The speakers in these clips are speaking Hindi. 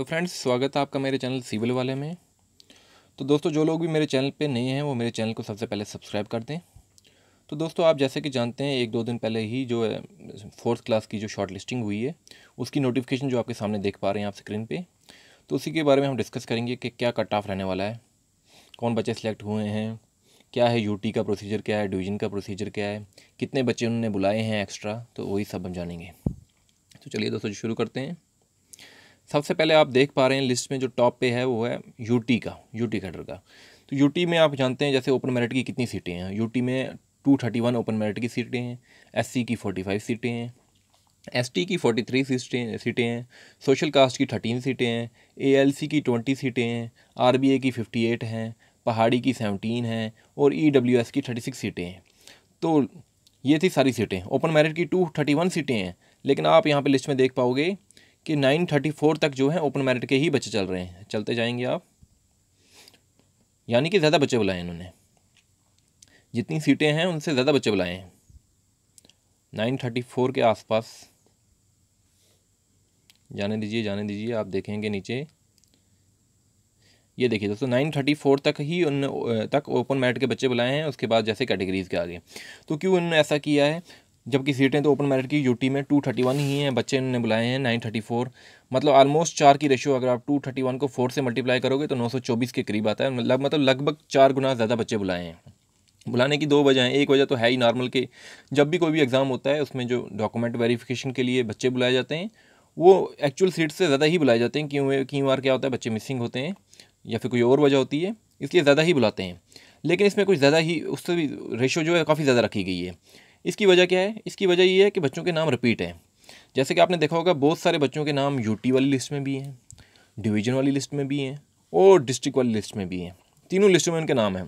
तो फ्रेंड्स स्वागत है आपका मेरे चैनल सिविल वाले में तो दोस्तों जो लोग भी मेरे चैनल पे नए हैं वो मेरे चैनल को सबसे पहले सब्सक्राइब कर दें तो दोस्तों आप जैसे कि जानते हैं एक दो दिन पहले ही जो फोर्थ क्लास की जो शॉर्ट लिस्टिंग हुई है उसकी नोटिफिकेशन जो आपके सामने देख पा रहे हैं आप स्क्रीन पर तो उसी के बारे में हम डिस्कस करेंगे कि क्या कट ऑफ रहने वाला है कौन बच्चे सेलेक्ट हुए हैं क्या है यू का प्रोसीजर क्या है डिवीजन का प्रोसीजर क्या है कितने बच्चे उन्होंने बुलाए हैं एक्स्ट्रा तो वही सब हम जानेंगे तो चलिए दोस्तों शुरू करते हैं सबसे पहले आप देख पा रहे हैं लिस्ट में जो टॉप पे है वो है यूटी का यूटी कैडर का तो यूटी में आप जानते हैं जैसे ओपन मेरिट की कितनी सीटें हैं यूटी में two thirty one open merit की सीटें हैं एससी की फोर्टी फाइव सीटें हैं एसटी की फोर्टी थ्री सीटें सीटें हैं सोशल कास्ट की थर्टीन सीटें हैं एएलसी की ट्वेंटी सीटें हैं आरबीए की फिफ्टी एट हैं पहाड़ी की सेवनटीन हैं और ई e की थर्टी सिक्स सीटें हैं तो ये थी सारी सीटें ओपन मेरिट की टू थर्टी वन सीटें हैं लेकिन आप यहाँ पे लिस्ट में देख पाओगे कि नाइन थर्टी फोर तक जो है ओपन मेरिट के ही बच्चे चल रहे हैं चलते जाएंगे आप यानी कि ज़्यादा बच्चे बुलाए इन्होंने जितनी सीटें हैं उनसे ज़्यादा बच्चे बुलाए हैं नाइन थर्टी फोर के आसपास जाने दीजिए जाने दीजिए आप देखेंगे नीचे ये देखिए दोस्तों नाइन थर्टी फोर तक ही उन तक ओपन मैट के बच्चे बुलाए हैं उसके बाद जैसे कैटेगरीज़ के आगे तो क्यों उन्होंने ऐसा किया है जबकि सीटें तो ओपन मेरिट की यूटी में टू थर्टी वन ही हैं बच्चे ने बुलाए हैं नाइन थर्टी फोर मतलब ऑलमोस्ट चार की रेशियो अगर आप टू थर्टी वन को फोर से मल्टीप्लाई करोगे तो नौ सौ चौबीस के करीब आता है मतलब मतलब लगभग चार गुना ज़्यादा बच्चे बुलाए हैं बुलाने की दो वजह हैं एक वजह तो है ही नॉर्मल के जब भी कोई भी एग्ज़ाम होता है उसमें जो डॉक्यूमेंट वेरीफिकेशन के लिए बच्चे बुलाए जाते हैं वो एक्चुअल सीट से ज़्यादा ही बुलाए जाते हैं क्यों कई बार क्या होता है बच्चे मिसिंग होते हैं या फिर कोई और वजह होती है इसलिए ज़्यादा ही बुलाते हैं लेकिन इसमें कुछ ज़्यादा ही उससे भी रेशो जो है काफ़ी ज़्यादा रखी गई है इसकी वजह क्या है इसकी वजह ये है कि बच्चों के नाम रिपीट हैं जैसे कि आपने देखा होगा बहुत सारे बच्चों के नाम यूटी वाली लिस्ट में भी हैं डिवीजन वाली लिस्ट में भी हैं और डिस्ट्रिक्ट वाली लिस्ट में भी हैं तीनों लिस्टों में उनके नाम हैं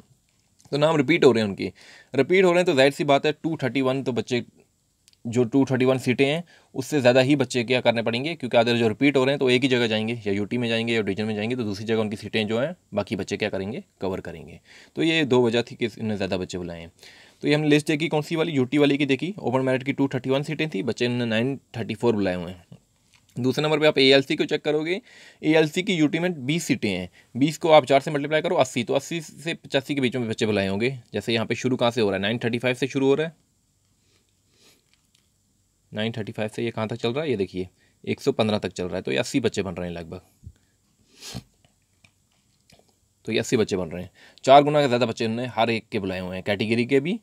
तो नाम रिपीट हो रहे हैं उनके रिपीट हो रहे हैं तो जाहिर सी बात है टू थर्टी वन तो बच्चे जो टू थर्टी वन सीटें हैं उससे ज़्यादा ही बच्चे क्या करने पड़ेंगे क्योंकि अदर जो रिपीट हो रहे हैं तो एक ही जगह जाएंगे या यूटी में जाएंगे या डिवीजन में जाएंगे तो दूसरी जगह उनकी सीटें जो हैं बाकी बच्चे क्या करेंगे कवर करेंगे तो ये दो वजह थी कि इन्हें ज़्यादा बच्चे बुलाएँ तो ये हमने लिस्ट देखी कौन सी वाली यूटी वाली की देखी ओपन मैरिट की टू थर्टी वन सीटें थी बच्चे इन्होंने नाइन थर्टी फोर बुलाए हुए हैं दूसरे नंबर पे आप एएलसी को चेक करोगे एएलसी की यूटी में बीस सीटें हैं बीस को आप चार से मल्टीप्लाई करो अस्सी तो अस्सी से पचासी के बीच में बच्चे बुलाए होंगे जैसे यहाँ पे शुरू कहाँ से हो रहा है नाइन थर्टी फाइव से शुरू हो रहा है नाइन थर्टी फाइव से ये कहाँ तक चल रहा है ये देखिए एक सौ पंद्रह तक चल रहा है तो ये अस्सी बच्चे बन रहे हैं लगभग तो ये अस्सी बच्चे बन रहे हैं चार गुना के ज़्यादा बच्चे उन्होंने हर एक के बुलाए हुए हैं कैटेगरी के भी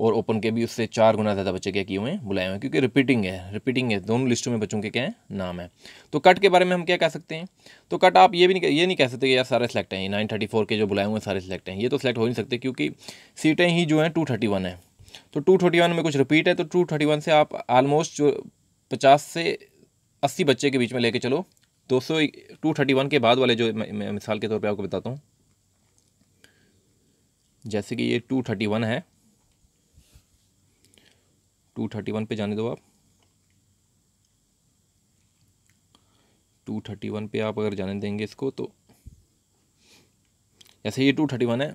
और ओपन के भी उससे चार गुना ज़्यादा बच्चे क्या किए हुए हैं बुलाए हुए हैं क्योंकि रिपीटिंग है रिपीटिंग है दोनों लिस्टों में बच्चों के क्या है नाम है तो कट के बारे में हम क्या कह सकते हैं तो कट आप ये भी नहीं ये नहीं कह सकते कि यार सारे सेलेक्ट हैं नाइन थर्टी फोर के जो बुलाए हुए हैं सारे सेलेक्ट हैं ये तो सिलेक्ट हो नहीं सकते क्योंकि सीटें ही जो हैं टू थर्टी वन है तो टू थर्टी वन में कुछ रिपीट है तो टू थर्टी वन से आप आलमोस्ट जो पचास से अस्सी बच्चे के बीच में लेके चलो दो सौ टू थर्टी वन के बाद वाले जो मैं मिसाल के तौर पर आपको बताता हूँ जैसे कि ये टू थर्टी वन है टू थर्टी वन पे जाने दो आप टू थर्टी वन पे आप अगर जाने देंगे इसको तो जैसे ये टू थर्टी वन है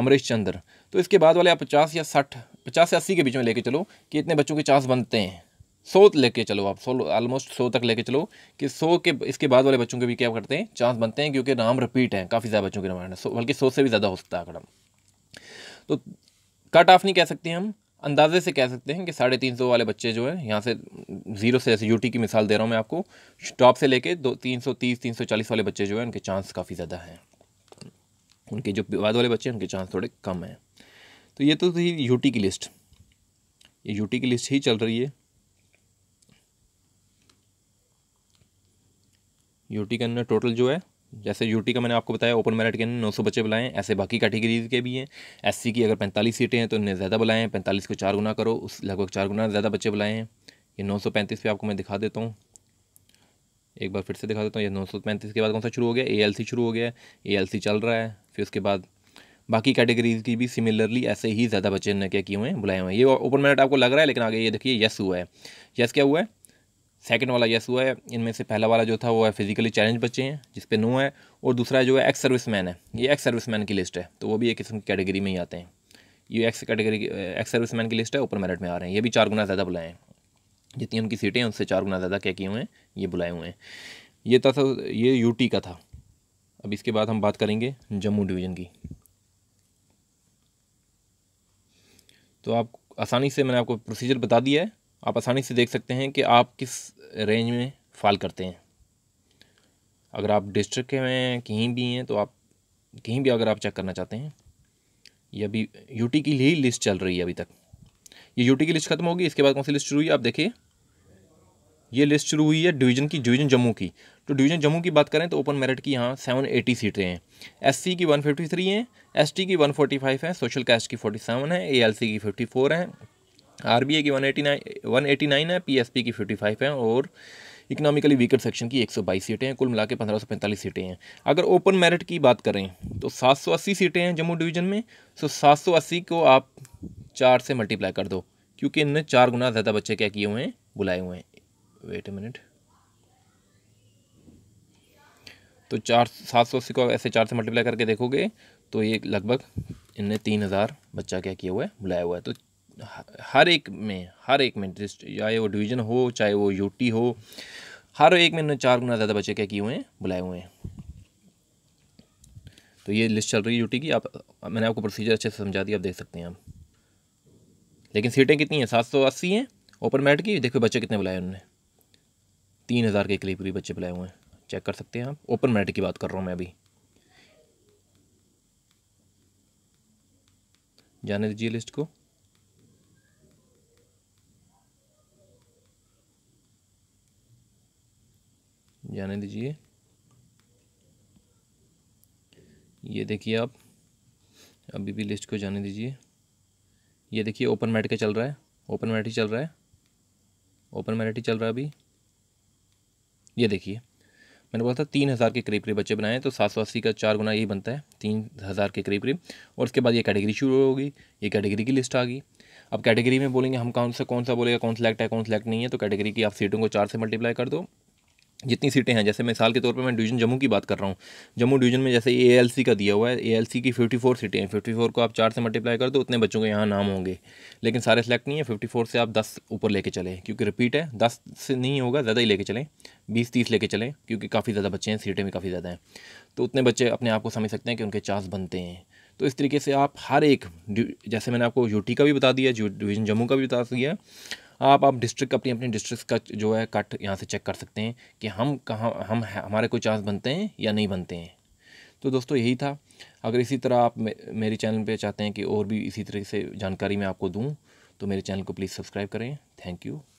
अमरीश चंद्र तो इसके बाद वाले आप पचास या साठ पचास या अस्सी के बीच में लेके चलो कि इतने बच्चों के चांस बनते हैं सौ लेके चलो आप सौ ऑलमोस्ट सौ तक लेके चलो कि सौ के इसके बाद वाले बच्चों के भी क्या करते हैं चांस बनते हैं क्योंकि नाम रिपीट हैं काफ़ी ज़्यादा बच्चों के नाम बल्कि सौ से भी ज़्यादा हो सकता है आंकड़ा तो कट ऑफ नहीं कह सकते हम अंदाजे से कह सकते हैं कि साढ़े तीन सौ वाले बच्चे जो है यहाँ से ज़ीरो से जैसे यूटी की मिसाल दे रहा हूँ मैं आपको टॉप से लेके दो तीन सौ तीस तीन सौ चालीस वाले बच्चे जो है उनके चांस काफ़ी ज़्यादा हैं उनके जो बाद वाले बच्चे हैं उनके चांस थोड़े कम हैं तो ये तो थी यू की लिस्ट ये यूटी की लिस्ट ही चल रही है यू के अंदर टोटल जो है जैसे यूटी का मैंने आपको बताया ओपन मेरिट के नौ सौ बच्चे बुलाएं ऐसे बाकी कैटेगरीज के भी हैं एससी की अगर पैंतालीस सीटें हैं तो इन्हें ज़्यादा बुलाएं पैंतालीस को चार गुना करो उस लगभग चार गुना ज़्यादा बच्चे बुलाएं ये नौ सौ पैंतीस पे आपको मैं दिखा देता हूँ एक बार फिर से दिखा देता हूँ ये नौ सौ पैंतीस के बाद कौन सा शुरू हो गया ए एल सी शुरू हो गया ए एल सी चल रहा है फिर उसके बाद बाकी कैटेगरीज की भी सिमिलरली ऐसे ही ज़्यादा बच्चे ने क्या किए हुए हैं बुलाए हुए हैं ये ओपन मेरिट आपको लग रहा है लेकिन आगे ये देखिए यस हुआ है यस क्या हुआ है सेकंड वाला यस हुआ है इनमें से पहला वाला जो था वो है फिजिकली चैलेंज बच्चे हैं जिस पे नो है और दूसरा जो है एक्स सर्विस मैन है ये एक्स सर्विस मैन की लिस्ट है तो वो भी एक किस्म की कैटेगरी में ही आते हैं ये ex category ex serviceman की लिस्ट है ऊपर मेरिट में आ रहे हैं ये भी चार गुना ज़्यादा बुलाए हैं जितनी उनकी सीटें हैं उससे चार गुना ज़्यादा क्या किए हुए हैं ये बुलाए हुए हैं ये था ये यूटी का था अब इसके बाद हम बात करेंगे जम्मू डिवीज़न की तो आप आसानी से मैंने आपको प्रोसीजर बता दिया है आप आसानी से देख सकते हैं कि आप किस रेंज में फाल करते हैं अगर आप डिस्ट्रिक्ट के हैं कहीं भी हैं तो आप कहीं भी अगर आप चेक करना चाहते हैं ये अभी यूटी की ही लिस्ट चल रही है अभी तक ये यूटी की लिस्ट खत्म होगी इसके बाद कौन सी लिस्ट शुरू हुई आप देखिए ये लिस्ट शुरू हुई है डिवीजन की डिवीजन जम्मू की तो डिवीजन जम्मू की बात करें तो ओपन मेरिट की यहाँ सेवन एटी सीटें हैं एससी की वन फिफ्टी थ्री हैं एसटी की वन फोर्टी फाइव हैं सोशल कास्ट की फोर्टी सेवन है सी की फिफ्टी फोर हैं आर की one eighty nine one eighty nine है पी की फिफ्टी फाइव है और इकोनॉमिकली वीकर सेक्शन की 122 सीटें हैं कुल मिला के पंद्रह सीटें हैं अगर ओपन मेरिट की बात करें तो 780 सीटें हैं जम्मू डिवीज़न में सो 780 को आप चार से मल्टीप्लाई कर दो क्योंकि इनने चार गुना ज़्यादा बच्चे क्या किए हुए हैं बुलाए हुए हैं वेट ए मिनट तो चार सात सौ अस्सी को ऐसे चार से मल्टीप्लाई करके देखोगे तो ये लगभग इनने तीन हज़ार बच्चा क्या किया हुआ है बुलाया हुआ है तो हर एक में हर एक में चाहे वो डिवीज़न हो चाहे वो यूटी हो हर एक में इन्होंने चार गुना ज़्यादा बच्चे क्या किए हुए हैं बुलाए हुए हैं तो ये लिस्ट चल रही है यूटी की आप मैंने आपको प्रोसीजर अच्छे से समझा दिया आप देख सकते हैं आप लेकिन सीटें कितनी हैं सात सौ अस्सी हैं ओपन मैट की देखो बच्चे कितने बुलाए उन्होंने तीन हज़ार के करीब करीब बच्चे बुलाए हुए हैं चेक कर सकते हैं आप ओपन मैट की बात कर रहा हूँ मैं अभी जाने दीजिए लिस्ट को जाने दीजिए ये देखिए आप अभी भी लिस्ट को जाने दीजिए ये देखिए ओपन मैट का चल रहा है ओपन मैट ही चल रहा है ओपन मैट ही चल रहा है अभी ये देखिए मैंने बोला था तीन हज़ार के करीब करीब बच्चे बनाए तो सात सौ अस्सी का चार गुना यही बनता है तीन हज़ार के करीब करीब और उसके बाद ये कैटेगरी शुरू होगी ये कैटेगरी की लिस्ट आ गई अब कैटेगरी में बोलेंगे हम कौन सा कौन सा बोलेगा कौन सेलेक्ट है कौन सेलेक्ट नहीं है तो कैटेगरी की आप सीटों को चार से मल्टीप्लाई कर दो जितनी सीटें हैं जैसे मिसाल के तौर पे मैं डिवीज़न जम्मू की बात कर रहा हूँ जम्मू डिवीज़न में जैसे एएलसी का दिया हुआ है एएलसी की 54 सीटें हैं 54 को आप चार से मल्टीप्लाई कर दो उतने बच्चों के यहाँ नाम होंगे लेकिन सारे सेलेक्ट नहीं है 54 से आप 10 ऊपर लेके चले क्योंकि रिपीट है 10 से नहीं होगा ज़्यादा ही लेके चलें बीस तीस लेके चलें क्योंकि काफ़ी ज़्यादा बच्चे हैं सीटें भी काफ़ी ज़्यादा हैं तो उतने बच्चे अपने आप को समझ सकते हैं कि उनके चांस बनते हैं तो इस तरीके से आप हर एक जैसे मैंने आपको यूटी का भी बता दिया डिवीज़न जम्मू का भी बता दिया आप आप डिस्ट्रिक्ट अपनी अपनी डिस्ट्रिक्ट का जो है कट यहाँ से चेक कर सकते हैं कि हम कहाँ हम हमारे कोई चांस बनते हैं या नहीं बनते हैं तो दोस्तों यही था अगर इसी तरह आप मेरे चैनल पे चाहते हैं कि और भी इसी तरह से जानकारी मैं आपको दूँ तो मेरे चैनल को प्लीज़ सब्सक्राइब करें थैंक यू